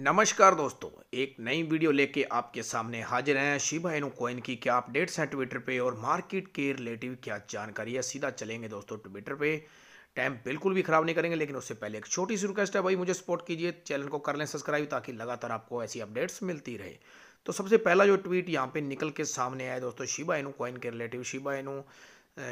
नमस्कार दोस्तों एक नई वीडियो लेके आपके सामने हाजिर हैं शिबा इनू कोइन की क्या अपडेट्स हैं ट्विटर पे और मार्केट के रिलेटिव क्या जानकारी है सीधा चलेंगे दोस्तों ट्विटर पे टाइम बिल्कुल भी खराब नहीं करेंगे लेकिन उससे पहले एक छोटी सी रिक्वेस्ट है भाई मुझे सपोर्ट कीजिए चैनल को कर लें सब्सक्राइब ताकि लगातार आपको ऐसी अपडेट्स मिलती रहे तो सबसे पहला जो ट्वीट यहाँ पे निकल के सामने आया दोस्तों शिबा इनू कोइन के रिलेटिव शिबा इनू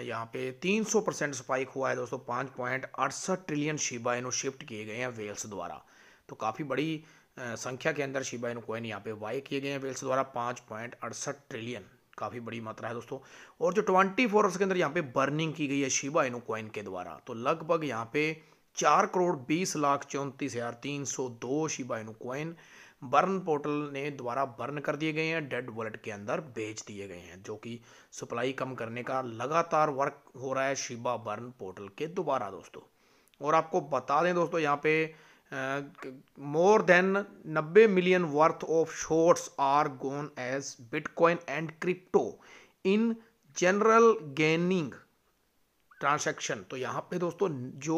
यहाँ पे 300 परसेंट स्पाइक हुआ है दोस्तों पाँच पॉइंट अड़सठ ट्रिलियन शिबा इनू शिफ्ट किए गए हैं वेल्स द्वारा तो काफ़ी बड़ी संख्या के अंदर शिबा इन कोइन यहाँ पे वाई किए गए हैं वेल्स द्वारा पाँच पॉइंट अड़सठ ट्रिलियन काफ़ी बड़ी मात्रा है दोस्तों और जो ट्वेंटी फोर आवर्स के अंदर यहाँ पे बर्निंग की गई है शिबा इनू कोइन के द्वारा तो लगभग यहाँ पे चार करोड़ बीस लाख चौंतीस हज़ार तीन सौ दो Shiba Inu coin burn portal ने द्वारा बर्न कर दिए गए हैं डेड वॉलेट के अंदर भेज दिए गए हैं जो कि सप्लाई कम करने का लगातार वर्क हो रहा है शिबा बर्न पोर्टल के दोबारा दोस्तों और आपको बता दें दोस्तों यहाँ पे मोर देन नब्बे million worth of shorts are gone as bitcoin and crypto in general gaining transaction तो यहाँ पे दोस्तों जो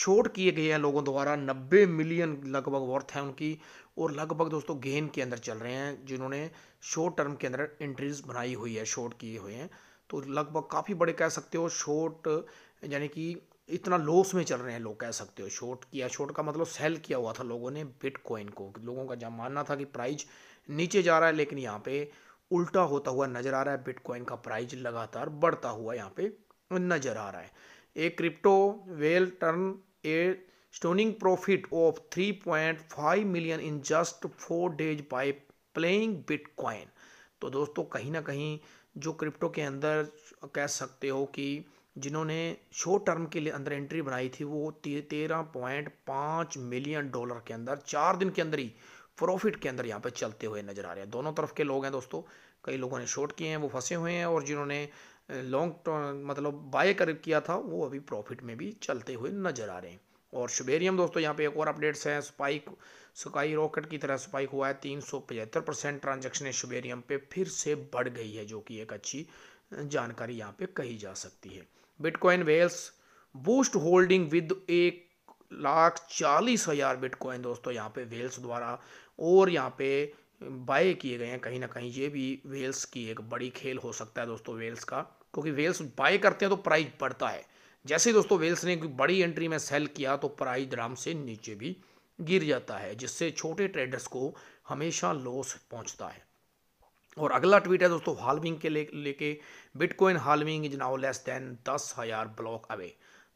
शॉर्ट किए गए हैं लोगों द्वारा 90 मिलियन लगभग वर्थ है उनकी और लगभग दोस्तों गेन के अंदर चल रहे हैं जिन्होंने शॉर्ट टर्म के अंदर एंट्रीज बनाई हुई है शॉर्ट किए हुए हैं तो लगभग काफ़ी बड़े कह सकते हो शॉर्ट यानी कि इतना लॉस में चल रहे हैं लोग कह सकते हो शॉर्ट किया शॉर्ट का मतलब सेल किया हुआ था लोगों ने बिटकॉइन को लोगों का जहाँ मानना था कि प्राइज नीचे जा रहा है लेकिन यहाँ पे उल्टा होता हुआ नज़र आ रहा है बिटकॉइन का प्राइज लगातार बढ़ता हुआ यहाँ पे नज़र आ रहा है एक crypto whale turn astonishing profit of three point five million in just four days by playing bitcoin तो दोस्तों कहीं ना कहीं जो क्रिप्टो के अंदर कह सकते हो कि जिन्होंने शॉर्ट टर्म के लिए अंदर एंट्री बनाई थी वो तेरह पॉइंट पाँच मिलियन डॉलर के अंदर चार दिन के अंदर ही प्रॉफिट के अंदर यहाँ पर चलते हुए नजर आ रहे हैं दोनों तरफ के लोग हैं दोस्तों कई लोगों ने शॉर्ट किए हैं वो फंसे हुए हैं और जिन्होंने लॉन्ग टर्म मतलब बाय कर किया था वो अभी प्रॉफिट में भी चलते हुए नजर आ रहे हैं और शुबेरियम दोस्तों यहाँ पे एक और अपडेट्स हैं स्पाइक स्काई रॉकेट की तरह स्पाइक हुआ है तीन सौ पचहत्तर परसेंट ट्रांजेक्शन शुबेरियम पे फिर से बढ़ गई है जो कि एक अच्छी जानकारी यहाँ पे कही जा सकती है bitcoin whales boost holding with एक लाख चालीस हजार बिटकॉइन दोस्तों यहाँ पे वेल्स द्वारा और यहाँ पे बाय किए गए हैं कहीं ना कहीं ये भी वेल्स की एक बड़ी खेल हो सकता है दोस्तों वेल्स का क्योंकि वेल्स बाय करते हैं तो प्राइस बढ़ता है जैसे दोस्तों वेल्स ने बड़ी एंट्री में सेल किया तो प्राइस ड्राम से नीचे भी गिर जाता है जिससे छोटे ट्रेडर्स को हमेशा लॉस पहुंचता है और अगला ट्वीट है दोस्तों हालविंग के लेके bitcoin halving is now less than दस हज़ार ब्लॉक अवे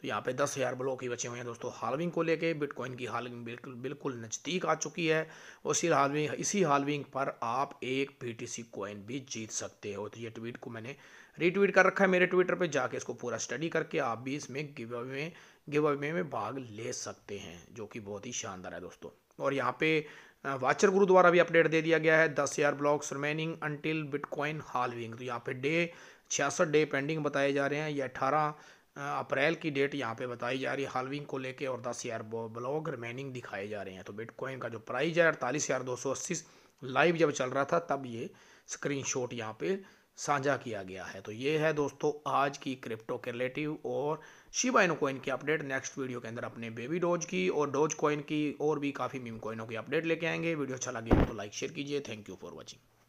तो यहाँ पे दस हज़ार ब्लॉक ही बचे हुए हैं दोस्तों हालविंग को लेके बिटकॉइन की हालविंग बिल्कुल बिल्कुल नज़दीक आ चुकी है और इसी हालविंग इसी हालविंग पर आप एक बी टी सी कॉइन भी जीत सकते हो तो ये ट्वीट को मैंने रीट्वीट कर रखा है मेरे ट्विटर पर जाके इसको पूरा स्टडी करके आप भी इसमें गिव अवे में गिव अवे में भाग ले सकते हैं जो कि बहुत ही शानदार है दोस्तों और यहाँ पे हाँ, वाचर गुरु द्वारा भी अपडेट दे दिया गया है दस हज़ार blocks remaining until bitcoin halving तो यहाँ पे डे छियासठ डे पेंडिंग बताए जा रहे हैं या अठारह अप्रैल की डेट यहाँ पे बताई जा रही है हालविंग को लेके और दस हज़ार ब्लॉक रिमेनिंग दिखाए जा रहे हैं तो बिटकॉइन का जो प्राइस है अड़तालीस हज़ार दो सौ अस्सी लाइव जब चल रहा था तब ये स्क्रीन शॉट यहाँ पे साझा किया गया है तो ये है दोस्तों आज की क्रिप्टो के रिलेटिव और शिबा इनो कॉइन की अपडेट नेक्स्ट वीडियो के अंदर अपने बेबी डोज की और डोज कॉइन की और भी काफ़ी मीम कॉइनों की अपडेट लेके आएंगे वीडियो अच्छा लगे तो लाइक शेयर कीजिए थैंक यू फॉर वॉचिंग